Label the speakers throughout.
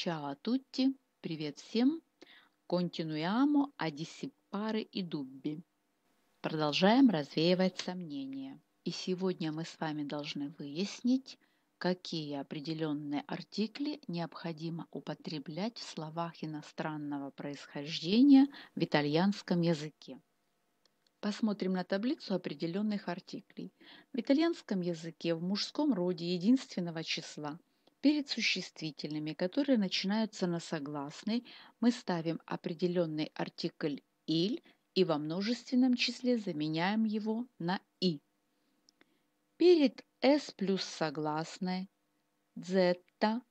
Speaker 1: Ciao a привет всем. Continuiamo a dissipare i Продолжаем развеивать сомнения. И сегодня мы с вами должны выяснить, какие определенные артикли необходимо употреблять в словах иностранного происхождения в итальянском языке. Посмотрим на таблицу определенных артиклей. В итальянском языке в мужском роде единственного числа Перед существительными, которые начинаются на согласный, мы ставим определенный артикль «иль» и во множественном числе заменяем его на «и». Перед «с» плюс согласной, «дзетта»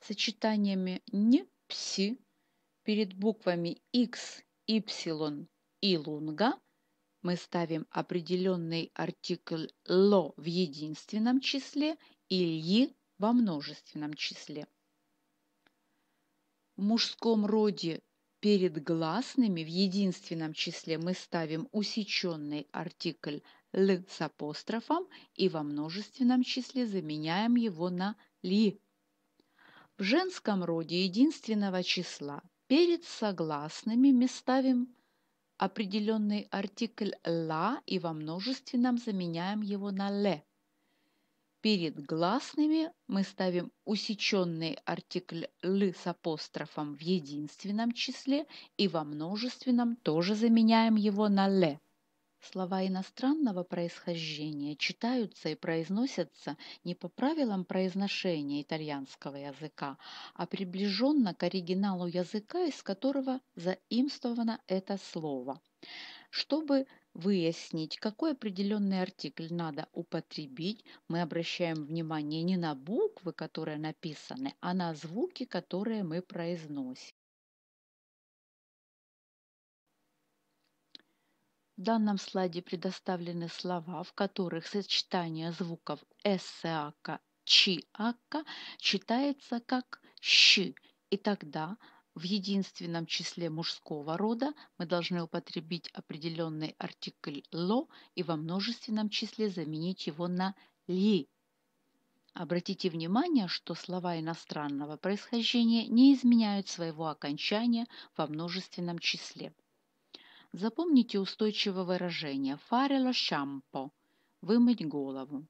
Speaker 1: сочетаниями «н», «пси», перед буквами x «y» и «лунга» мы ставим определенный артикль «ло» в единственном числе и «льи» во множественном числе. В мужском роде перед гласными в единственном числе мы ставим усеченный артикль «л» с апострофом и во множественном числе заменяем его на «ли». В женском роде единственного числа перед согласными мы ставим определенный артикль «ла» и во множественном заменяем его на «ле». Перед гласными мы ставим усеченный артикль «л» с апострофом в единственном числе и во множественном тоже заменяем его на «ле». Слова иностранного происхождения читаются и произносятся не по правилам произношения итальянского языка, а приближенно к оригиналу языка, из которого заимствовано это слово. Чтобы выяснить, какой определенный артикль надо употребить, мы обращаем внимание не на буквы, которые написаны, а на звуки, которые мы произносим. В данном слайде предоставлены слова, в которых сочетание звуков «эсэака» «чиака» читается как «щи», и тогда в единственном числе мужского рода мы должны употребить определенный артикль «ло» и во множественном числе заменить его на «ли». Обратите внимание, что слова иностранного происхождения не изменяют своего окончания во множественном числе. Запомните устойчивое выражение «фарело шампо» – «вымыть голову».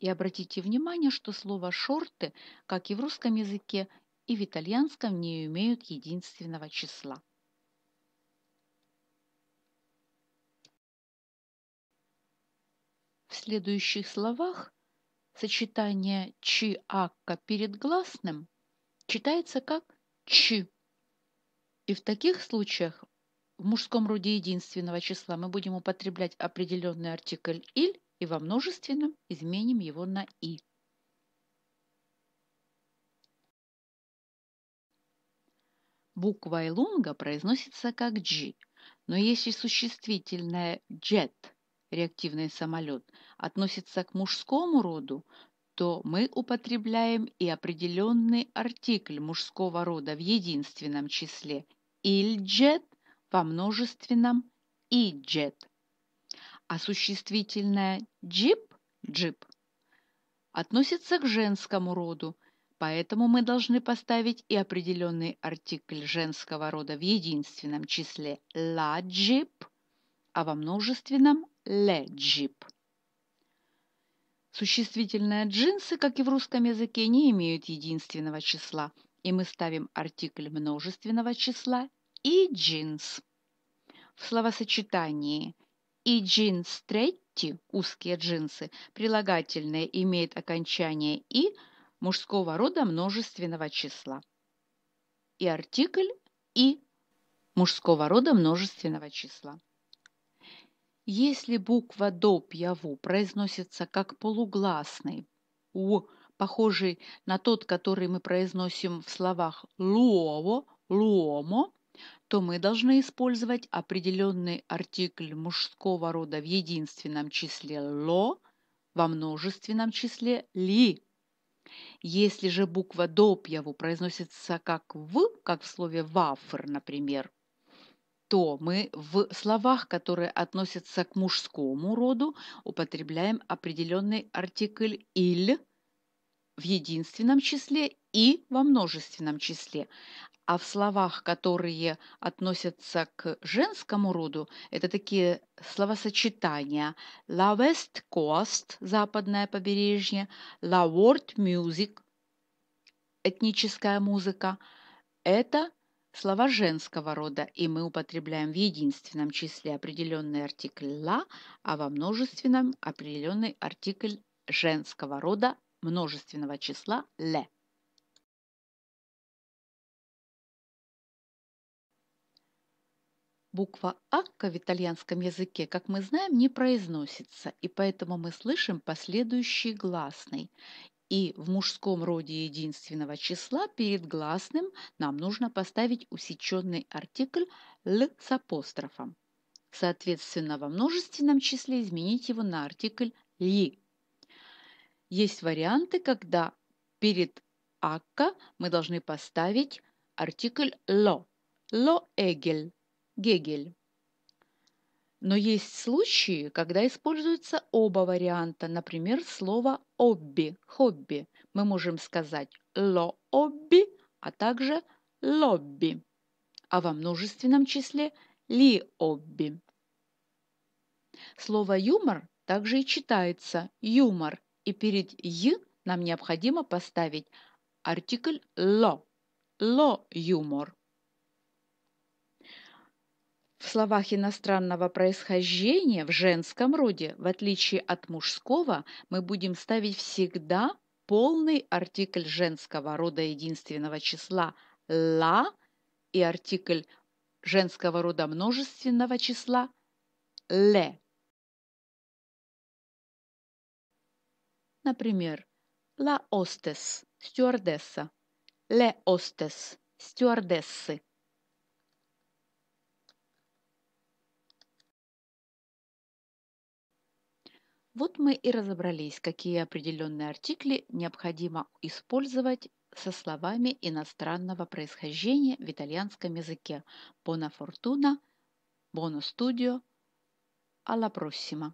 Speaker 1: И обратите внимание, что слово «шорты», как и в русском языке, и в итальянском не имеют единственного числа. В следующих словах сочетание «чи-акка» перед гласным читается как «чи». И в таких случаях в мужском роде единственного числа мы будем употреблять определенный артикль «иль» и во множественном изменим его на «и». Буква илунга произносится как «g», но если существительное «jet» – реактивный самолет – относится к мужскому роду, то мы употребляем и определенный артикль мужского рода в единственном числе «ильджет» во множественном «иджет». А существительное «джип» – «джип» относится к женскому роду – Поэтому мы должны поставить и определенный артикль женского рода в единственном числе «ладжип», а во множественном «леджип». Существительные джинсы, как и в русском языке, не имеют единственного числа, и мы ставим артикль множественного числа и джинс. В словосочетании и джинс третти, узкие джинсы, прилагательное имеет окончание и – мужского рода множественного числа. И артикль «и» мужского рода множественного числа. Если буква «до» пьяву произносится как полугласный «у», похожий на тот, который мы произносим в словах «луово», «луомо», то мы должны использовать определенный артикль мужского рода в единственном числе «ло», во множественном числе «ли», если же буква допьяву произносится как «в», как в слове «вафр», например, то мы в словах, которые относятся к мужскому роду, употребляем определенный артикль «иль» в единственном числе и во множественном числе, а в словах, которые относятся к женскому роду, это такие словосочетания «La West Coast» – западное побережье, «La World Music» – этническая музыка. Это слова женского рода, и мы употребляем в единственном числе определенный артикль «la», а во множественном определенный артикль женского рода множественного числа «le». Буква «акка» в итальянском языке, как мы знаем, не произносится, и поэтому мы слышим последующий гласный. И в мужском роде единственного числа перед гласным нам нужно поставить усеченный артикль «л» с апострофом. Соответственно, во множественном числе изменить его на артикль «ли». Есть варианты, когда перед «акка» мы должны поставить артикль «ло» – «ло эгель», Гегель. Но есть случаи, когда используются оба варианта. Например, слово «обби» – «хобби». Мы можем сказать «ло-обби», а также «лобби», а во множественном числе «ли-обби». Слово «юмор» также и читается «юмор», и перед «й» нам необходимо поставить артикль «ло» – «ло-юмор». В словах иностранного происхождения в женском роде, в отличие от мужского, мы будем ставить всегда полный артикль женского рода единственного числа «ла» и артикль женского рода множественного числа «ле». Например, «ла остес» – стюардесса, «ле остес» – стюардессы. Вот мы и разобрались, какие определенные артикли необходимо использовать со словами иностранного происхождения в итальянском языке бона фортуна, «Bono студио, «Alla prossima».